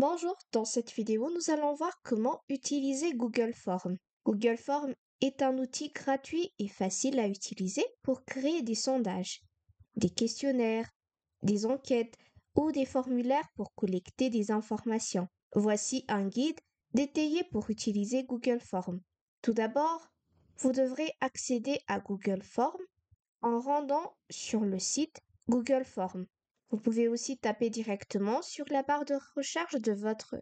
Bonjour, dans cette vidéo, nous allons voir comment utiliser Google Form. Google Form est un outil gratuit et facile à utiliser pour créer des sondages, des questionnaires, des enquêtes ou des formulaires pour collecter des informations. Voici un guide détaillé pour utiliser Google Form. Tout d'abord, vous devrez accéder à Google Form en rendant sur le site Google Form. Vous pouvez aussi taper directement sur la barre de recherche de votre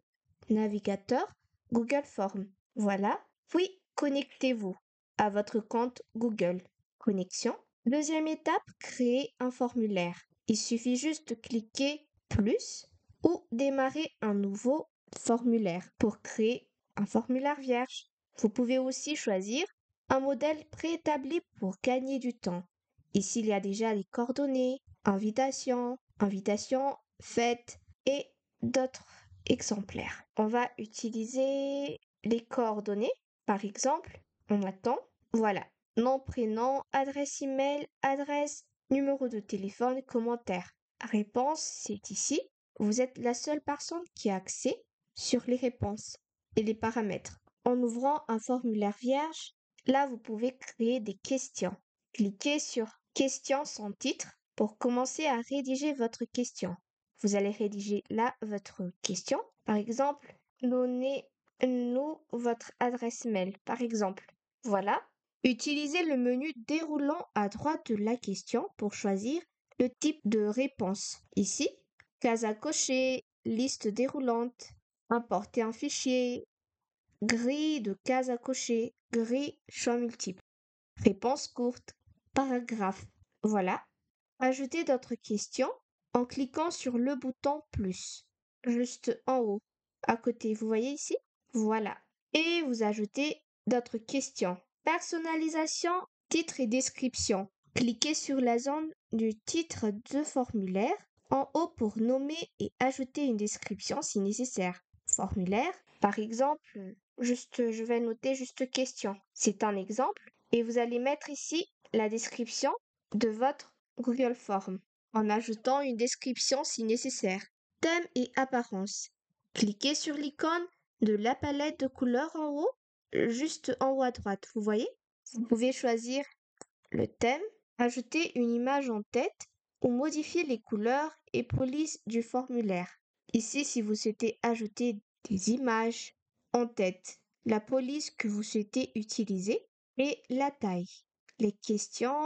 navigateur Google Forms. Voilà, puis connectez-vous à votre compte Google. Connexion. Deuxième étape, créer un formulaire. Il suffit juste de cliquer plus ou démarrer un nouveau formulaire pour créer un formulaire vierge. Vous pouvez aussi choisir un modèle préétabli pour gagner du temps. Ici, il y a déjà les coordonnées, invitations, invitation, fête et d'autres exemplaires. On va utiliser les coordonnées. Par exemple, on attend. Voilà. Nom, prénom, adresse email, adresse, numéro de téléphone, commentaire. Réponse, c'est ici. Vous êtes la seule personne qui a accès sur les réponses et les paramètres. En ouvrant un formulaire vierge, là vous pouvez créer des questions. Cliquez sur Questions sans titre pour commencer à rédiger votre question, vous allez rédiger là votre question. Par exemple, donnez-nous votre adresse mail. Par exemple, voilà. Utilisez le menu déroulant à droite de la question pour choisir le type de réponse. Ici, case à cocher, liste déroulante, importer un fichier, grille de case à cocher, grille choix multiple, réponse courte, paragraphe. Voilà, Ajouter d'autres questions en cliquant sur le bouton plus, juste en haut, à côté. Vous voyez ici Voilà. Et vous ajoutez d'autres questions. Personnalisation, titre et description. Cliquez sur la zone du titre de formulaire en haut pour nommer et ajouter une description si nécessaire. Formulaire, par exemple, juste, je vais noter juste question. C'est un exemple et vous allez mettre ici la description de votre Google Forms en ajoutant une description si nécessaire. Thème et apparence. Cliquez sur l'icône de la palette de couleurs en haut, juste en haut à droite, vous voyez Vous pouvez choisir le thème, ajouter une image en tête ou modifier les couleurs et polices du formulaire. Ici, si vous souhaitez ajouter des images en tête, la police que vous souhaitez utiliser et la taille. Les questions,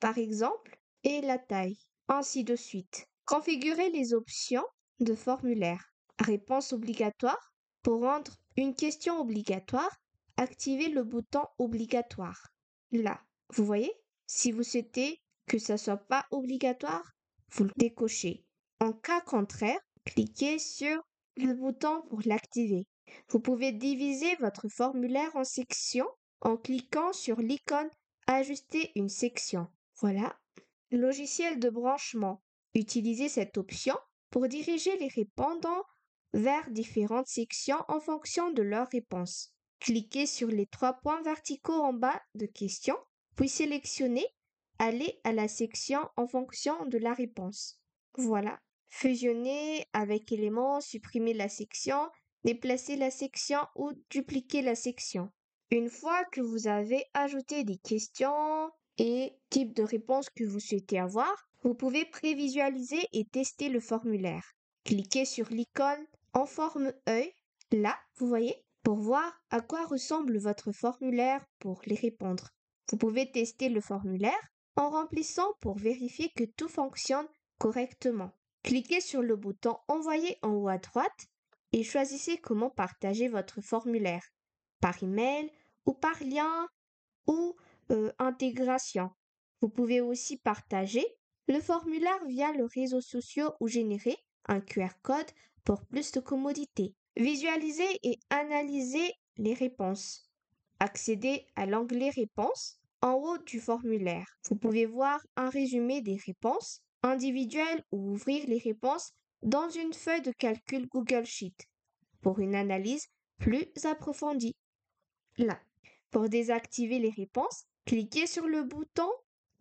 par exemple, et la taille, ainsi de suite. Configurez les options de formulaire. Réponse obligatoire. Pour rendre une question obligatoire, activez le bouton obligatoire. Là, vous voyez Si vous souhaitez que ça soit pas obligatoire, vous le décochez. En cas contraire, cliquez sur le bouton pour l'activer. Vous pouvez diviser votre formulaire en sections en cliquant sur l'icône Ajuster une section. Voilà, Logiciel de branchement. Utilisez cette option pour diriger les répondants vers différentes sections en fonction de leurs réponses. Cliquez sur les trois points verticaux en bas de questions, puis sélectionnez Aller à la section en fonction de la réponse. Voilà. Fusionner avec éléments, supprimer la section, déplacer la section ou dupliquer la section. Une fois que vous avez ajouté des questions, et type de réponse que vous souhaitez avoir, vous pouvez prévisualiser et tester le formulaire. Cliquez sur l'icône en forme œil, là, vous voyez, pour voir à quoi ressemble votre formulaire pour les répondre. Vous pouvez tester le formulaire en remplissant pour vérifier que tout fonctionne correctement. Cliquez sur le bouton Envoyer en haut à droite et choisissez comment partager votre formulaire. Par email ou par lien ou euh, intégration. Vous pouvez aussi partager le formulaire via les réseau sociaux ou générer un QR code pour plus de commodité. Visualiser et analyser les réponses. Accéder à l'onglet Réponses en haut du formulaire. Vous pouvez voir un résumé des réponses individuelles ou ouvrir les réponses dans une feuille de calcul Google Sheet pour une analyse plus approfondie. Là, pour désactiver les réponses, Cliquez sur le bouton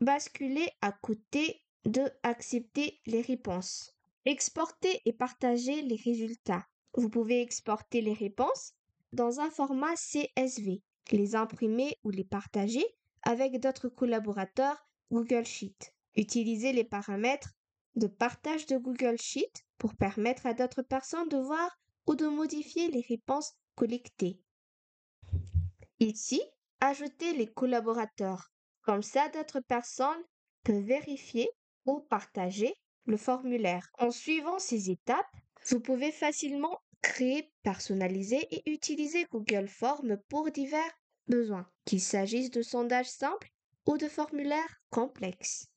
Basculer à côté de Accepter les réponses. Exporter et partager les résultats. Vous pouvez exporter les réponses dans un format CSV, les imprimer ou les partager avec d'autres collaborateurs Google Sheet. Utilisez les paramètres de partage de Google Sheet pour permettre à d'autres personnes de voir ou de modifier les réponses collectées. Ici, ajouter les collaborateurs. Comme ça, d'autres personnes peuvent vérifier ou partager le formulaire. En suivant ces étapes, vous pouvez facilement créer, personnaliser et utiliser Google Forms pour divers besoins, qu'il s'agisse de sondages simples ou de formulaires complexes.